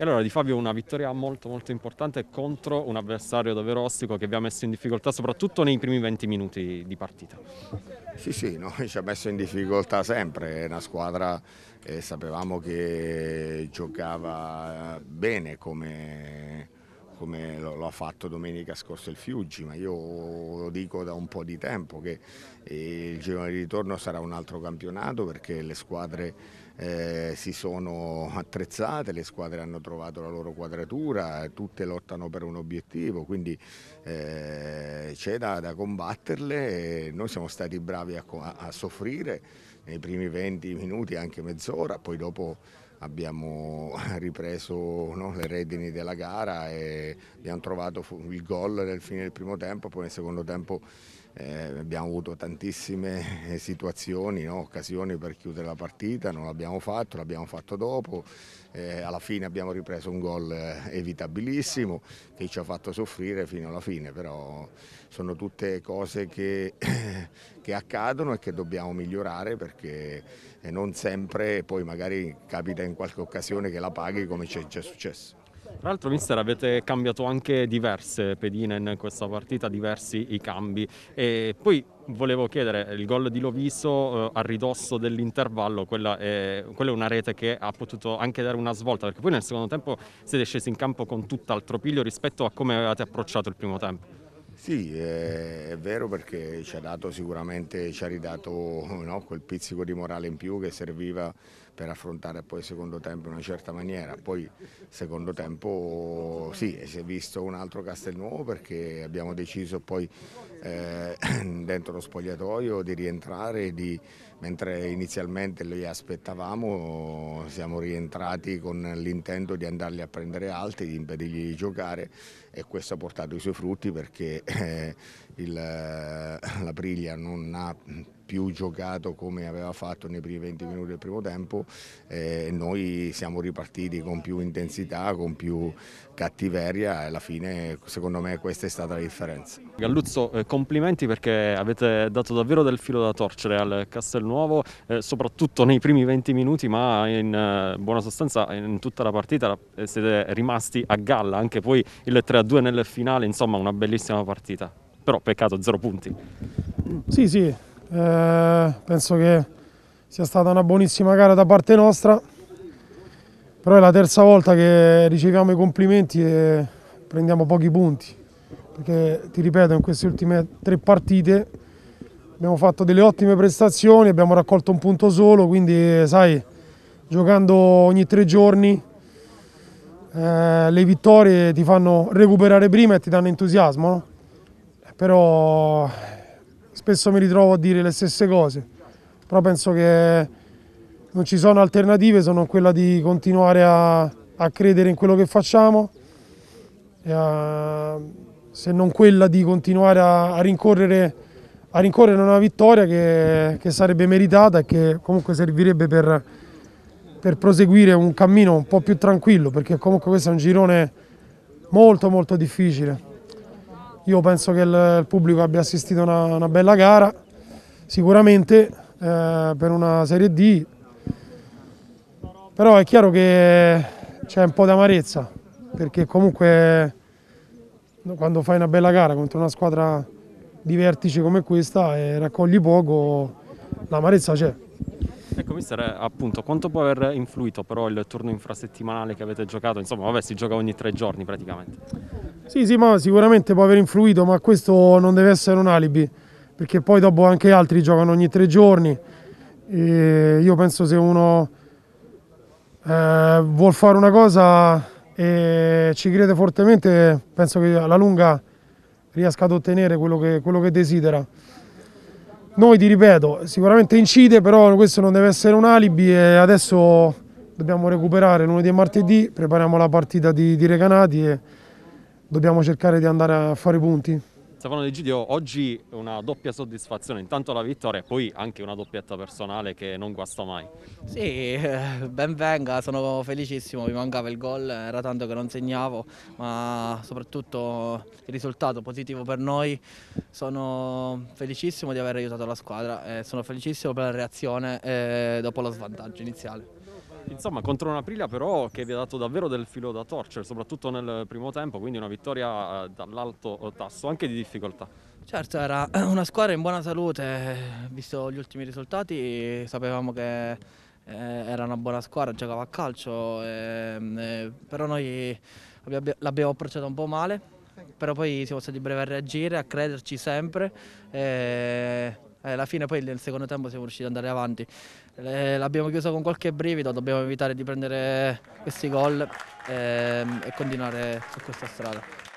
E allora di Fabio una vittoria molto molto importante contro un avversario davvero ostico che vi ha messo in difficoltà soprattutto nei primi 20 minuti di partita. Sì sì, noi ci ha messo in difficoltà sempre, è una squadra eh, sapevamo che giocava bene come, come lo, ha fatto domenica scorsa il Fiuggi, ma io lo dico da un po' di tempo che eh, il giro di ritorno sarà un altro campionato perché le squadre eh, si sono attrezzate, le squadre hanno trovato la loro quadratura, tutte lottano per un obiettivo, quindi eh, c'è da, da, combatterle, noi siamo stati bravi a, a soffrire nei primi 20 minuti, anche mezz'ora, poi dopo abbiamo ripreso no, le redini della gara e abbiamo trovato il gol nel fine del primo tempo, poi nel secondo tempo eh, abbiamo avuto tantissime situazioni, no? occasioni per chiudere la partita, non l'abbiamo fatto, l'abbiamo fatto dopo, eh, alla fine abbiamo ripreso un gol eh, evitabilissimo che ci ha fatto soffrire fino alla fine, però sono tutte cose che, che accadono e che dobbiamo migliorare perché eh, non sempre poi magari capita in qualche occasione che la paghi come ci è già successo. Tra l'altro, mister, avete cambiato anche diverse pedine in questa partita, diversi i cambi. E poi volevo chiedere, il gol di Loviso eh, a ridosso dell'intervallo, quella è, quella è, una rete che ha potuto anche dare una svolta, perché poi nel secondo tempo siete scesi in campo con tutt'altro piglio rispetto a come avevate approcciato il primo tempo. Sì, è, vero perché ci ha dato sicuramente, ci ha ridato no, quel pizzico di morale in più che serviva per affrontare poi il secondo tempo in una certa maniera. Poi secondo tempo sì, si è visto un altro Castelnuovo perché abbiamo deciso poi eh, dentro lo spogliatoio di rientrare, di, mentre inizialmente li aspettavamo siamo rientrati con l'intento di andarli a prendere alti, di impedirgli di giocare e questo ha portato i suoi frutti perché eh, il, eh, la Priglia non ha più giocato come aveva fatto nei primi 20 mm. minuti del primo tempo e noi siamo ripartiti con più intensità, con più cattiveria e alla fine secondo me questa è stata la differenza. Galluzzo eh, complimenti perché avete dato davvero del filo da torcere al Castelnuovo eh, soprattutto nei primi 20 minuti ma in buona sostanza in tutta la partita siete rimasti a galla anche poi il 3-2 nel finale insomma una bellissima partita però peccato zero punti. Sì, sì, eh, penso che sia stata una buonissima gara da parte nostra, però è la terza volta che riceviamo i complimenti e prendiamo pochi punti, perché ti ripeto in queste ultime tre partite abbiamo fatto delle ottime prestazioni, abbiamo raccolto un punto solo, quindi sai, giocando ogni tre giorni eh, le vittorie ti fanno recuperare prima e ti danno entusiasmo. No? però spesso mi ritrovo a dire le stesse cose, però penso che non ci sono alternative se non quella di continuare a, a credere in quello che facciamo, a, se non quella di continuare a, a rincorrere, rincorrere, una vittoria che, che, sarebbe meritata e che comunque servirebbe per, per proseguire un cammino un po' più tranquillo, perché comunque questo è un girone molto molto difficile. Io penso che il, pubblico abbia assistito a una, una, bella gara, sicuramente eh, per una Serie D, però è chiaro che c'è un po' di amarezza, perché comunque quando fai una bella gara contro una squadra di vertice come questa e raccogli poco, l'amarezza c'è. Ecco, mister, appunto, quanto può aver influito però il turno infrasettimanale che avete giocato? Insomma, vabbè, si gioca ogni tre giorni praticamente. Sì, sì, ma sicuramente può aver influito, ma questo non deve essere un alibi, perché poi dopo anche altri giocano ogni tre giorni. E io penso se uno eh, vuol fare una cosa e ci crede fortemente, penso che alla lunga riesca ad ottenere quello che, quello che desidera. Noi ti ripeto, sicuramente incide, però questo non deve essere un alibi e adesso dobbiamo recuperare lunedì e martedì, prepariamo la partita di, di Recanati e dobbiamo cercare di andare a fare i punti. Stefano Di Gidio, oggi una doppia soddisfazione, intanto la vittoria e poi anche una doppietta personale che non guasta mai. Sì, eh, ben venga, sono felicissimo, mi mancava il gol, era tanto che non segnavo, ma soprattutto il risultato positivo per noi. Sono felicissimo di aver aiutato la squadra, e eh, sono felicissimo per la reazione eh, dopo lo svantaggio iniziale. Insomma, contro un Aprilia però che vi ha dato davvero del filo da torcere, soprattutto nel primo tempo, quindi una vittoria eh, dall'alto tasso anche di difficoltà. Certo, era una squadra in buona salute, eh, visto gli ultimi risultati sapevamo che eh, era una buona squadra, giocava a calcio, ehm, però noi l'abbiamo approcciata un po' male, però poi siamo stati brevi a reagire, a crederci sempre alla eh, fine poi nel secondo tempo siamo riusciti ad andare avanti. Eh, l'abbiamo chiuso con qualche brivido, dobbiamo evitare di prendere questi gol ehm, e continuare su questa strada.